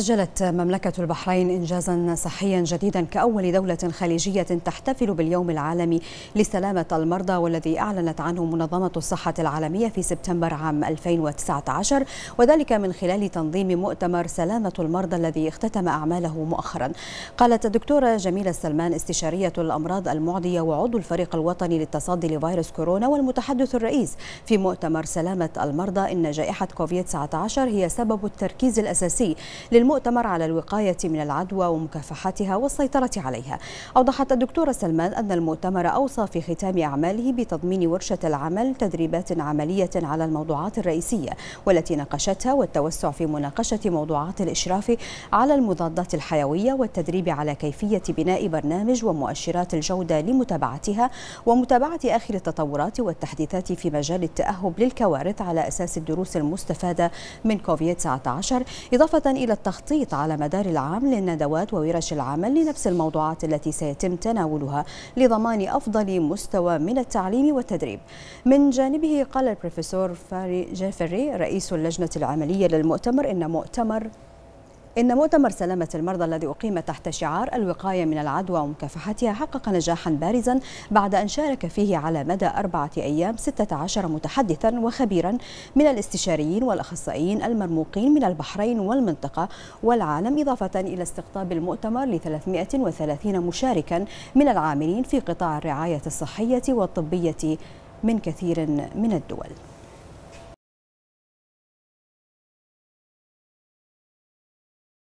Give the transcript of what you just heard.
سجلت مملكة البحرين إنجازا صحيا جديدا كأول دولة خليجية تحتفل باليوم العالمي لسلامة المرضى والذي أعلنت عنه منظمة الصحة العالمية في سبتمبر عام 2019 وذلك من خلال تنظيم مؤتمر سلامة المرضى الذي اختتم أعماله مؤخرا قالت الدكتورة جميلة السلمان استشارية الأمراض المعدية وعضو الفريق الوطني للتصدي لفيروس كورونا والمتحدث الرئيس في مؤتمر سلامة المرضى إن جائحة كوفيد 19 هي سبب التركيز الأساسي للمؤتمر على الوقاية من العدوى ومكافحتها والسيطرة عليها أوضحت الدكتورة سلمان أن المؤتمر أوصى في ختام أعماله بتضمين ورشة العمل تدريبات عملية على الموضوعات الرئيسية والتي ناقشتها والتوسع في مناقشة موضوعات الإشراف على المضادات الحيوية والتدريب على كيفية بناء برنامج ومؤشرات الجودة لمتابعتها ومتابعة آخر التطورات والتحديثات في مجال التأهب للكوارث على أساس الدروس المستفادة من كوفيد 19 إضافة إلى التخطيط على مدار العام للندوات وورش العمل لنفس الموضوعات التي سيتم تناولها لضمان أفضل مستوى من التعليم والتدريب من جانبه قال البروفيسور فاري جيفري رئيس اللجنة العملية للمؤتمر إن مؤتمر إن مؤتمر سلامة المرضى الذي أقيم تحت شعار الوقاية من العدوى ومكافحتها حقق نجاحا بارزا بعد أن شارك فيه على مدى أربعة أيام 16 متحدثا وخبيرا من الاستشاريين والأخصائيين المرموقين من البحرين والمنطقة والعالم إضافة إلى استقطاب المؤتمر ل 330 مشاركا من العاملين في قطاع الرعاية الصحية والطبية من كثير من الدول